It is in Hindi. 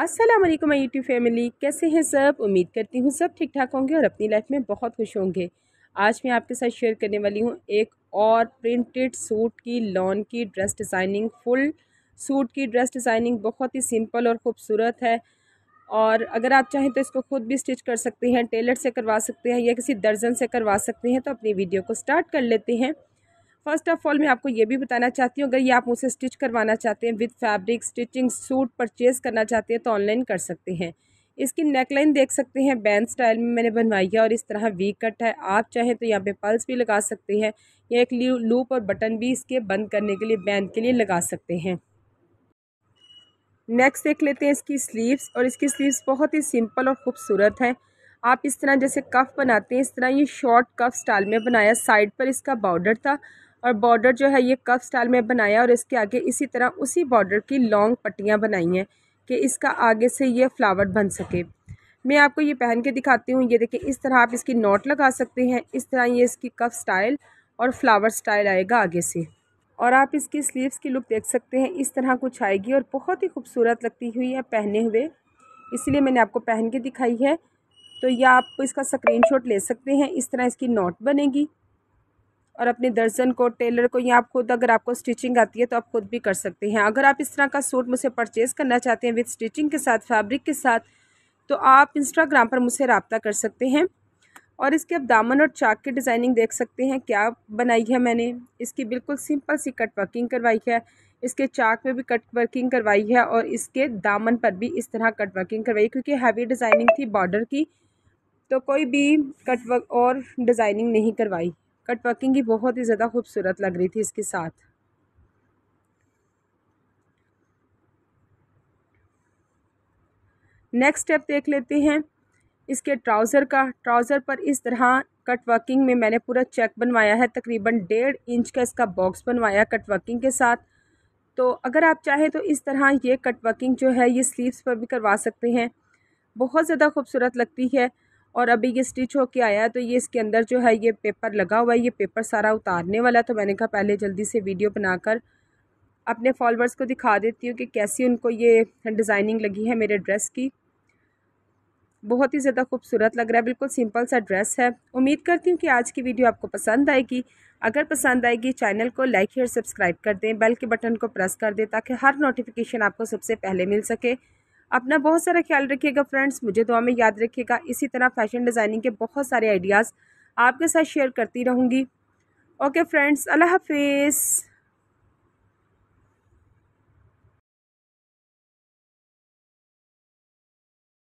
अस्सलाम वालेकुम माई यूट्यूब फैमिली कैसे हैं सब उम्मीद करती हूँ सब ठीक ठाक होंगे और अपनी लाइफ में बहुत खुश होंगे आज मैं आपके साथ शेयर करने वाली हूँ एक और प्रिंटेड सूट की लॉन की ड्रेस डिज़ाइनिंग फुल सूट की ड्रेस डिज़ाइनिंग बहुत ही सिंपल और ख़ूबसूरत है और अगर आप चाहें तो इसको खुद भी स्टिच कर सकते हैं टेलर से करवा सकते हैं या किसी दर्जन से करवा सकते हैं तो अपनी वीडियो को स्टार्ट कर लेते हैं फर्स्ट ऑफ ऑल मैं आपको ये भी बताना चाहती हूँ अगर ये आप मुझसे स्टिच करवाना चाहते हैं with fabric stitching suit purchase करना चाहते हैं तो ऑनलाइन कर सकते हैं इसकी नेकलाइन देख सकते हैं बैंड स्टाइल में मैंने बनवाई है और इस तरह वी कट है आप चाहें तो यहाँ पे पल्स भी लगा सकते हैं या एक लूप और बटन भी इसके बंद करने के लिए बैंड के लिए लगा सकते हैं नेक्स्ट देख लेते हैं इसकी स्लीव्स और इसकी स्लीव्स बहुत ही सिंपल और खूबसूरत हैं आप इस तरह जैसे कफ बनाते हैं इस तरह ये शॉर्ट कफ स्टाइल में बनाया साइड पर इसका बॉर्डर था और बॉर्डर जो है ये कफ स्टाइल में बनाया और इसके आगे इसी तरह उसी बॉर्डर की लॉन्ग पट्टियाँ बनाई हैं कि इसका आगे से ये फ्लावर बन सके मैं आपको ये पहन के दिखाती हूँ ये देखिए इस तरह आप इसकी नोट लगा सकते हैं इस तरह ये इसकी कफ स्टाइल और फ्लावर स्टाइल आएगा आगे से और आप इसकी स्लीव्स की लुक देख सकते हैं इस तरह कुछ आएगी और बहुत ही खूबसूरत लगती हुई है पहने हुए इसलिए मैंने आपको पहन के दिखाई है तो यह आप इसका स्क्रीनशॉट ले सकते हैं इस तरह इसकी नोट बनेगी और अपने दर्जन को टेलर को या आप खुद अगर आपको स्टिचिंग आती है तो आप खुद भी कर सकते हैं अगर आप इस तरह का सूट मुझसे परचेज़ करना चाहते हैं विद स्टिचिंग के साथ फैब्रिक के साथ तो आप इंस्टाग्राम पर मुझसे रबता कर सकते हैं और इसके आप दामन और चाक की डिज़ाइनिंग देख सकते हैं क्या बनाई है मैंने इसकी बिल्कुल सिंपल सी कट वर्किंग करवाई है इसके चाक में भी कट वर्किंग करवाई है और इसके दामन पर भी इस तरह कट वर्किंग करवाई क्योंकि हैवी डिज़ाइनिंग थी बॉर्डर की तो कोई भी कट वर्क और डिज़ाइनिंग नहीं करवाई कट वर्किंग ही बहुत ही ज़्यादा खूबसूरत लग रही थी इसके साथ नेक्स्ट स्टेप देख लेते हैं इसके ट्राउज़र का ट्राउज़र पर इस तरह कट वर्किंग में मैंने पूरा चेक बनवाया है तकरीबन डेढ़ इंच का इसका बॉक्स बनवाया कट वर्किंग के साथ तो अगर आप चाहें तो इस तरह ये कट वर्किंग जो है ये स्लीव्स पर भी करवा सकते हैं बहुत ज़्यादा खूबसूरत लगती है और अभी ये स्टिच होके आया तो ये इसके अंदर जो है ये पेपर लगा हुआ है ये पेपर सारा उतारने वाला तो मैंने कहा पहले जल्दी से वीडियो बनाकर अपने फॉलोअर्स को दिखा देती हूँ कि कैसी उनको ये डिज़ाइनिंग लगी है मेरे ड्रेस की बहुत ही ज़्यादा खूबसूरत लग रहा है बिल्कुल सिंपल सा ड्रेस है उम्मीद करती हूँ कि आज की वीडियो आपको पसंद आएगी अगर पसंद आएगी चैनल को लाइक और सब्सक्राइब कर दें बेल के बटन को प्रेस कर दें ताकि हर नोटिफिकेशन आपको सबसे पहले मिल सके अपना बहुत सारा ख्याल रखिएगा फ्रेंड्स मुझे दुआ में याद रखिएगा इसी तरह फैशन डिज़ाइनिंग के बहुत सारे आइडियाज़ आपके साथ शेयर करती रहूँगी ओके फ्रेंड्स अल्लाह हाफिज़